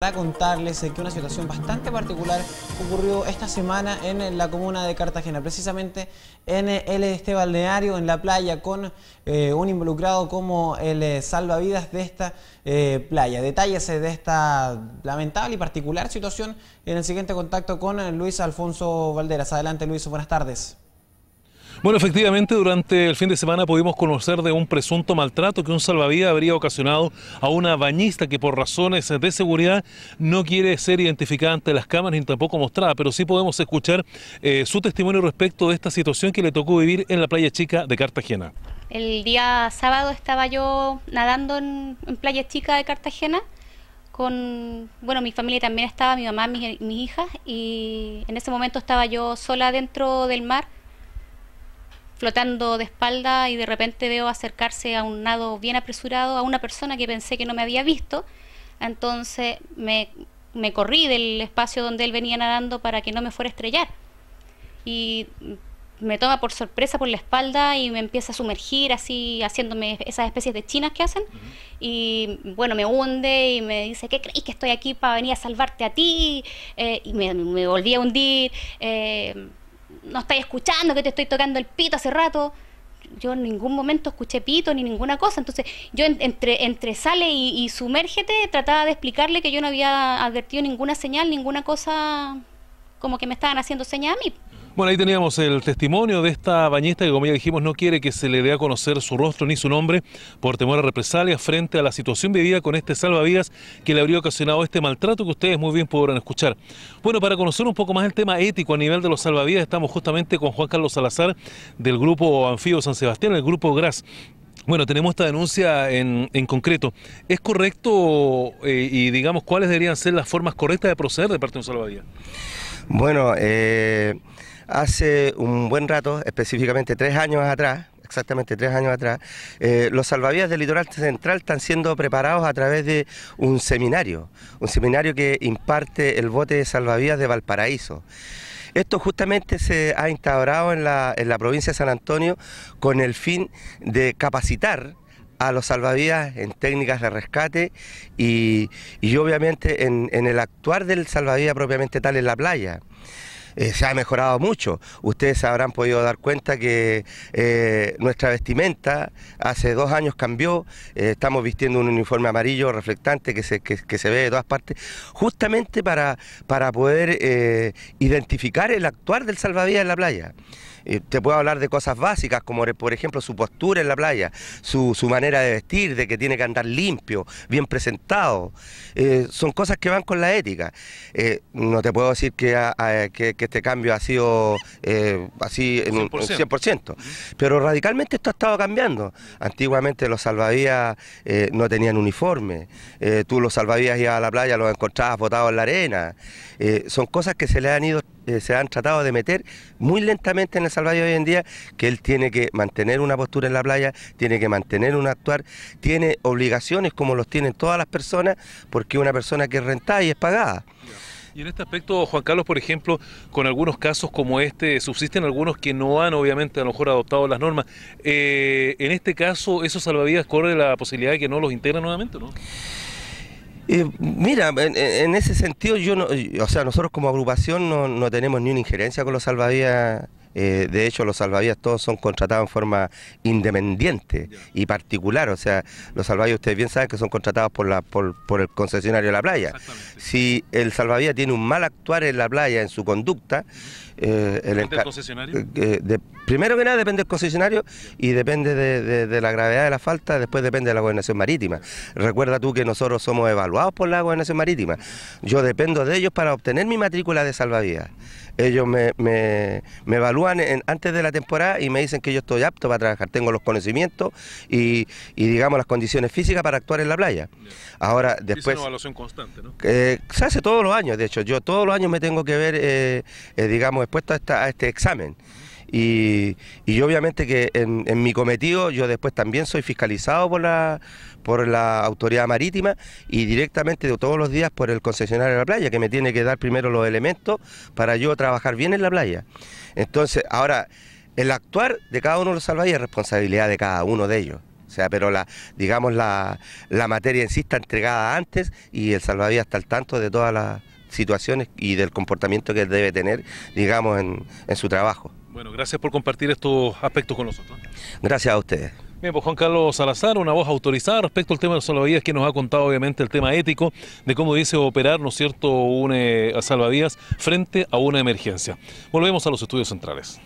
Para contarles que una situación bastante particular ocurrió esta semana en la comuna de Cartagena, precisamente en el este balneario, en la playa, con eh, un involucrado como el eh, salvavidas de esta eh, playa. Detállese de esta lamentable y particular situación en el siguiente contacto con Luis Alfonso Valderas. Adelante Luis, buenas tardes. Bueno, efectivamente, durante el fin de semana pudimos conocer de un presunto maltrato que un salvavidas habría ocasionado a una bañista que por razones de seguridad no quiere ser identificada ante las cámaras ni tampoco mostrada, pero sí podemos escuchar eh, su testimonio respecto de esta situación que le tocó vivir en la playa chica de Cartagena. El día sábado estaba yo nadando en, playa chica de Cartagena con, bueno, mi familia también estaba, mi mamá, mis hijas, y en ese momento estaba yo sola dentro del mar flotando de espalda y de repente veo acercarse a un nado bien apresurado a una persona que pensé que no me había visto. Entonces me, me corrí del espacio donde él venía nadando para que no me fuera a estrellar. Y me toma por sorpresa por la espalda y me empieza a sumergir así haciéndome esas especies de chinas que hacen y bueno me hunde y me dice ¿qué crees que estoy aquí para venir a salvarte a ti? Eh, y me, volví a hundir eh, no estáis escuchando, que te estoy tocando el pito hace rato. Yo en ningún momento escuché pito ni ninguna cosa. Entonces, yo entre, entre sale y, sumérgete, trataba de explicarle que yo no había advertido ninguna señal, ninguna cosa como que me estaban haciendo señas a mí. Bueno, ahí teníamos el testimonio de esta bañista que, como ya dijimos, no quiere que se le dé a conocer su rostro ni su nombre por temor a represalias frente a la situación vivida con este salvavidas que le habría ocasionado este maltrato que ustedes muy bien podrán escuchar. Bueno, para conocer un poco más el tema ético a nivel de los salvavidas, estamos justamente con Juan Carlos Salazar del grupo Anfibio San Sebastián, el grupo GRAS. Bueno, tenemos esta denuncia en, en concreto. ¿Es correcto eh, y digamos cuáles deberían ser las formas correctas de proceder de parte de un salvavidas? Bueno, eh, hace un buen rato, específicamente tres años atrás, exactamente tres años atrás, eh, los salvavidas del litoral central están siendo preparados a través de un seminario, un seminario que imparte el bote de salvavidas de Valparaíso. Esto justamente se ha instaurado en la, en la provincia de San Antonio con el fin de capacitar a los salvavidas en técnicas de rescate y, y obviamente en, el actuar del salvavidas propiamente tal en la playa. Eh, se ha mejorado mucho. Ustedes habrán podido dar cuenta que eh, nuestra vestimenta hace dos años cambió. Eh, estamos vistiendo un uniforme amarillo reflectante que se, se ve de todas partes, justamente para, para poder identificar el actuar del salvavidas en la playa. Eh, te puedo hablar de cosas básicas como por ejemplo su postura en la playa, su, su manera de vestir, de que tiene que andar limpio, bien presentado. Eh, son cosas que van con la ética. Eh, no te puedo decir que, este cambio ha sido así en un 100%, pero radicalmente esto ha estado cambiando. Antiguamente los salvavidas no tenían uniforme, tú los salvavidas ibas a la playa, los encontrabas botados en la arena. son cosas que se le han ido eh, se han tratado de meter muy lentamente en el salvaje hoy en día, que él tiene que mantener una postura en la playa, tiene que mantener un actuar, tiene obligaciones como los tienen todas las personas, porque una persona que es rentada y es pagada. Y en este aspecto, Juan Carlos, por ejemplo, con algunos casos como este, subsisten algunos que no han, obviamente, a lo mejor adoptado las normas. Eh, en este caso, ¿esos salvavidas corre la posibilidad de que no los integren nuevamente, no? mira, en, en, ese sentido, yo no, o sea, nosotros como agrupación no, no tenemos ni una injerencia con los salvavidas eh, de hecho, los salvavidas todos son contratados en forma independiente y particular. O sea, los salvavidas, ustedes bien saben que son contratados por, la, por, el concesionario de la playa. Si el salvavidas tiene un mal actuar en la playa, en su conducta, eh, el ¿Depende del concesionario? Eh, primero que nada depende del concesionario y depende de, la gravedad de la falta, después depende de la gobernación marítima. Recuerda tú que nosotros somos evaluados por la gobernación marítima. Yo dependo de ellos para obtener mi matrícula de salvavidas. Ellos me, me, me evalúan antes de la temporada y me dicen que yo estoy apto para trabajar, tengo los conocimientos y, digamos las condiciones físicas para actuar en la playa. Ahora después... Es una evaluación constante, ¿no? se hace todos los años, de hecho, yo todos los años me tengo que ver, eh, eh, digamos, expuesto a, este examen y, yo obviamente que en, mi cometido yo después también soy fiscalizado por la, por la autoridad marítima y directamente todos los días por el concesionario de la playa, que me tiene que dar primero los elementos para yo trabajar bien en la playa. Entonces, ahora, el actuar de cada uno de los salvavidas es responsabilidad de cada uno de ellos. O sea, pero la, digamos, la, la materia en sí está entregada antes y el salvavidas está al tanto de todas las situaciones y del comportamiento que debe tener, digamos, en su trabajo. Bueno, gracias por compartir estos aspectos con nosotros. Gracias a ustedes. Bien, pues Juan Carlos Salazar, una voz autorizada respecto al tema de los salvavidas, que nos ha contado obviamente el tema ético de cómo dice operar, ¿no es cierto?, un eh, salvavidas frente a una emergencia. Volvemos a los estudios centrales.